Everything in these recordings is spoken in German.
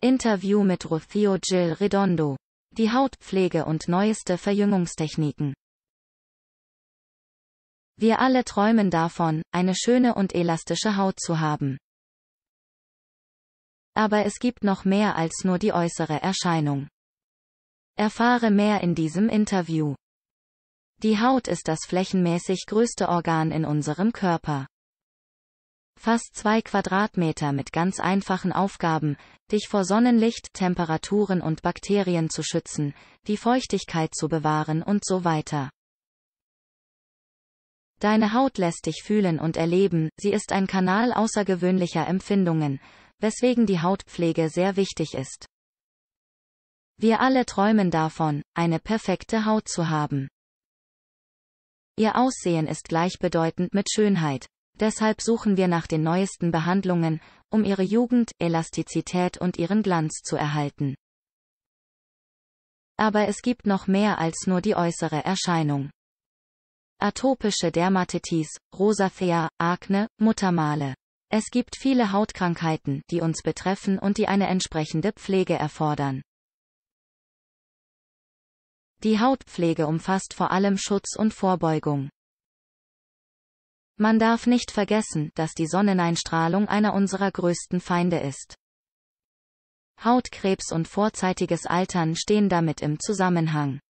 Interview mit Rufio Gil Redondo. Die Hautpflege und neueste Verjüngungstechniken. Wir alle träumen davon, eine schöne und elastische Haut zu haben. Aber es gibt noch mehr als nur die äußere Erscheinung. Erfahre mehr in diesem Interview. Die Haut ist das flächenmäßig größte Organ in unserem Körper. Fast zwei Quadratmeter mit ganz einfachen Aufgaben, dich vor Sonnenlicht, Temperaturen und Bakterien zu schützen, die Feuchtigkeit zu bewahren und so weiter. Deine Haut lässt dich fühlen und erleben, sie ist ein Kanal außergewöhnlicher Empfindungen, weswegen die Hautpflege sehr wichtig ist. Wir alle träumen davon, eine perfekte Haut zu haben. Ihr Aussehen ist gleichbedeutend mit Schönheit, Deshalb suchen wir nach den neuesten Behandlungen, um ihre Jugend, Elastizität und ihren Glanz zu erhalten. Aber es gibt noch mehr als nur die äußere Erscheinung. Atopische Dermatitis, Rosacea, Akne, Muttermale. Es gibt viele Hautkrankheiten, die uns betreffen und die eine entsprechende Pflege erfordern. Die Hautpflege umfasst vor allem Schutz und Vorbeugung. Man darf nicht vergessen, dass die Sonneneinstrahlung einer unserer größten Feinde ist. Hautkrebs und vorzeitiges Altern stehen damit im Zusammenhang.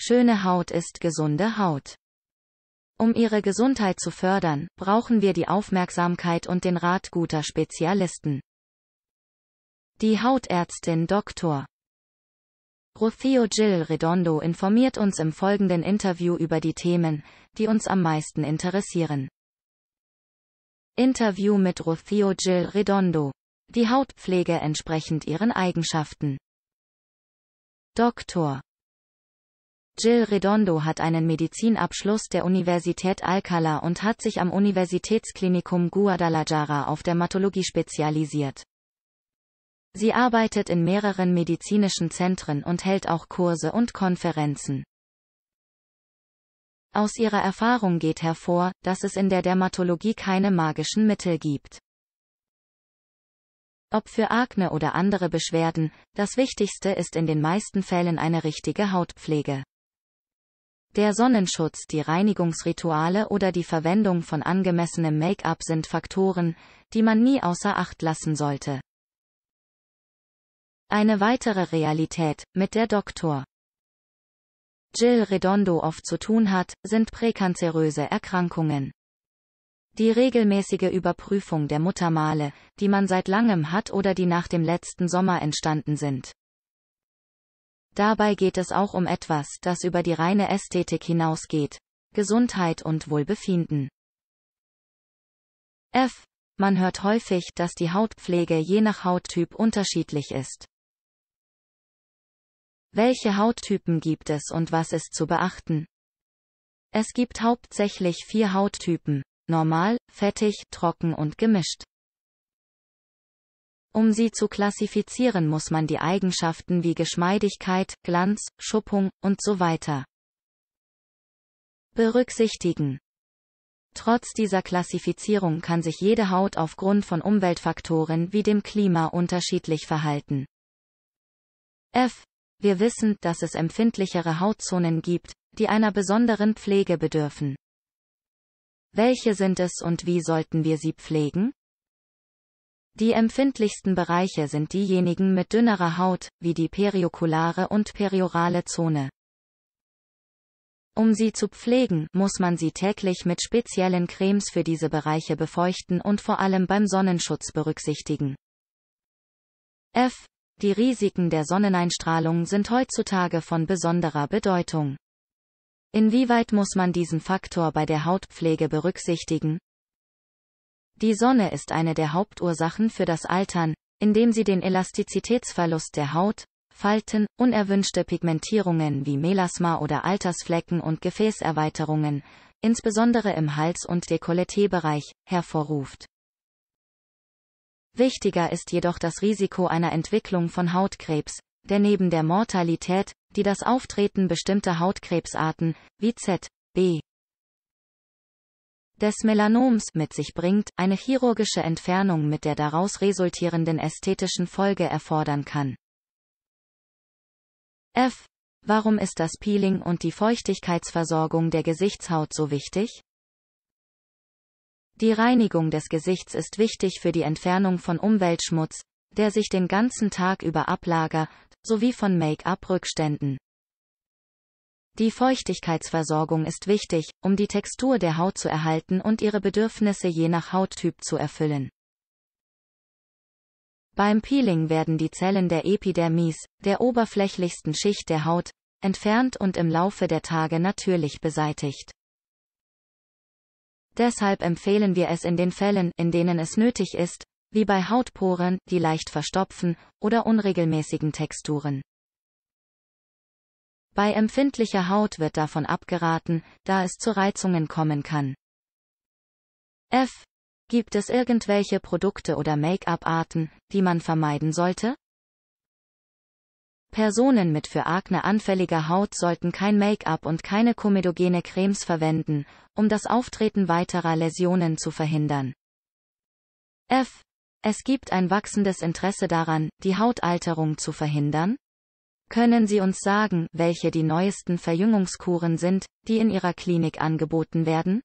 Schöne Haut ist gesunde Haut. Um ihre Gesundheit zu fördern, brauchen wir die Aufmerksamkeit und den Rat guter Spezialisten. Die Hautärztin Dr. Rocío Gil Redondo informiert uns im folgenden Interview über die Themen, die uns am meisten interessieren. Interview mit Rocío Gil Redondo. Die Hautpflege entsprechend ihren Eigenschaften. Dr. Gil Redondo hat einen Medizinabschluss der Universität Alcala und hat sich am Universitätsklinikum Guadalajara auf Dermatologie spezialisiert. Sie arbeitet in mehreren medizinischen Zentren und hält auch Kurse und Konferenzen. Aus ihrer Erfahrung geht hervor, dass es in der Dermatologie keine magischen Mittel gibt. Ob für Akne oder andere Beschwerden, das Wichtigste ist in den meisten Fällen eine richtige Hautpflege. Der Sonnenschutz, die Reinigungsrituale oder die Verwendung von angemessenem Make-up sind Faktoren, die man nie außer Acht lassen sollte. Eine weitere Realität, mit der Dr. Jill Redondo oft zu tun hat, sind präkanzeröse Erkrankungen. Die regelmäßige Überprüfung der Muttermale, die man seit langem hat oder die nach dem letzten Sommer entstanden sind. Dabei geht es auch um etwas, das über die reine Ästhetik hinausgeht. Gesundheit und Wohlbefinden. F. Man hört häufig, dass die Hautpflege je nach Hauttyp unterschiedlich ist. Welche Hauttypen gibt es und was ist zu beachten? Es gibt hauptsächlich vier Hauttypen. Normal, fettig, trocken und gemischt. Um sie zu klassifizieren muss man die Eigenschaften wie Geschmeidigkeit, Glanz, Schuppung und so weiter berücksichtigen. Trotz dieser Klassifizierung kann sich jede Haut aufgrund von Umweltfaktoren wie dem Klima unterschiedlich verhalten. F. Wir wissen, dass es empfindlichere Hautzonen gibt, die einer besonderen Pflege bedürfen. Welche sind es und wie sollten wir sie pflegen? Die empfindlichsten Bereiche sind diejenigen mit dünnerer Haut, wie die periokulare und periorale Zone. Um sie zu pflegen, muss man sie täglich mit speziellen Cremes für diese Bereiche befeuchten und vor allem beim Sonnenschutz berücksichtigen. F. Die Risiken der Sonneneinstrahlung sind heutzutage von besonderer Bedeutung. Inwieweit muss man diesen Faktor bei der Hautpflege berücksichtigen? Die Sonne ist eine der Hauptursachen für das Altern, indem sie den Elastizitätsverlust der Haut, Falten, unerwünschte Pigmentierungen wie Melasma oder Altersflecken und Gefäßerweiterungen, insbesondere im Hals- und Dekolletébereich, hervorruft. Wichtiger ist jedoch das Risiko einer Entwicklung von Hautkrebs, der neben der Mortalität, die das Auftreten bestimmter Hautkrebsarten, wie Z, B, des Melanoms mit sich bringt, eine chirurgische Entfernung mit der daraus resultierenden ästhetischen Folge erfordern kann. F. Warum ist das Peeling und die Feuchtigkeitsversorgung der Gesichtshaut so wichtig? Die Reinigung des Gesichts ist wichtig für die Entfernung von Umweltschmutz, der sich den ganzen Tag über ablagert, sowie von Make-up-Rückständen. Die Feuchtigkeitsversorgung ist wichtig, um die Textur der Haut zu erhalten und ihre Bedürfnisse je nach Hauttyp zu erfüllen. Beim Peeling werden die Zellen der Epidermis, der oberflächlichsten Schicht der Haut, entfernt und im Laufe der Tage natürlich beseitigt. Deshalb empfehlen wir es in den Fällen, in denen es nötig ist, wie bei Hautporen, die leicht verstopfen, oder unregelmäßigen Texturen. Bei empfindlicher Haut wird davon abgeraten, da es zu Reizungen kommen kann. F. Gibt es irgendwelche Produkte oder Make-up-Arten, die man vermeiden sollte? Personen mit für Akne anfälliger Haut sollten kein Make-up und keine komedogene Cremes verwenden, um das Auftreten weiterer Läsionen zu verhindern. F. Es gibt ein wachsendes Interesse daran, die Hautalterung zu verhindern? Können Sie uns sagen, welche die neuesten Verjüngungskuren sind, die in Ihrer Klinik angeboten werden?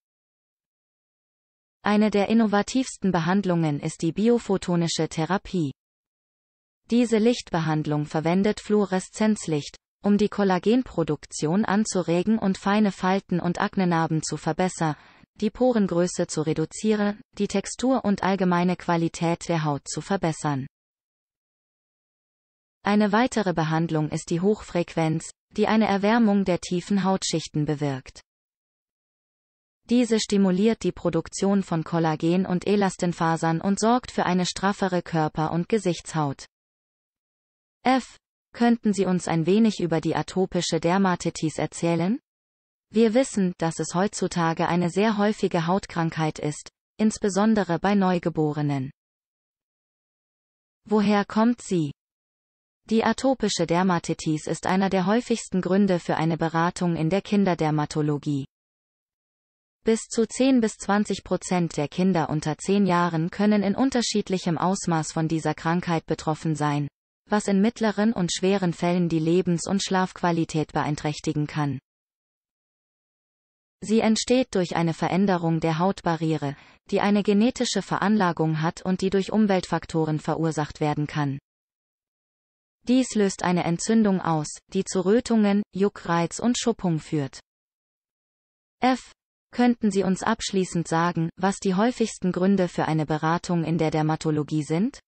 Eine der innovativsten Behandlungen ist die biophotonische Therapie. Diese Lichtbehandlung verwendet Fluoreszenzlicht, um die Kollagenproduktion anzuregen und feine Falten und Aknenarben zu verbessern, die Porengröße zu reduzieren, die Textur und allgemeine Qualität der Haut zu verbessern. Eine weitere Behandlung ist die Hochfrequenz, die eine Erwärmung der tiefen Hautschichten bewirkt. Diese stimuliert die Produktion von Kollagen und Elastinfasern und sorgt für eine straffere Körper- und Gesichtshaut. F. Könnten Sie uns ein wenig über die atopische Dermatitis erzählen? Wir wissen, dass es heutzutage eine sehr häufige Hautkrankheit ist, insbesondere bei Neugeborenen. Woher kommt sie? Die atopische Dermatitis ist einer der häufigsten Gründe für eine Beratung in der Kinderdermatologie. Bis zu 10 bis 20 Prozent der Kinder unter 10 Jahren können in unterschiedlichem Ausmaß von dieser Krankheit betroffen sein, was in mittleren und schweren Fällen die Lebens- und Schlafqualität beeinträchtigen kann. Sie entsteht durch eine Veränderung der Hautbarriere, die eine genetische Veranlagung hat und die durch Umweltfaktoren verursacht werden kann. Dies löst eine Entzündung aus, die zu Rötungen, Juckreiz und Schuppung führt. F. Könnten Sie uns abschließend sagen, was die häufigsten Gründe für eine Beratung in der Dermatologie sind?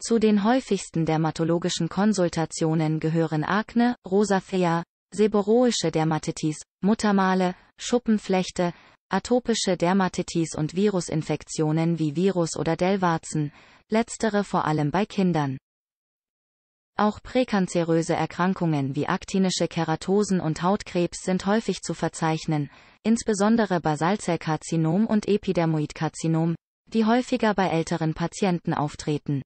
Zu den häufigsten dermatologischen Konsultationen gehören Akne, Rosacea, seborrhoische Dermatitis, Muttermale, Schuppenflechte, atopische Dermatitis und Virusinfektionen wie Virus oder Dellwarzen, letztere vor allem bei Kindern. Auch präkanzeröse Erkrankungen wie aktinische Keratosen und Hautkrebs sind häufig zu verzeichnen, insbesondere Basalzellkarzinom und Epidermoidkarzinom, die häufiger bei älteren Patienten auftreten.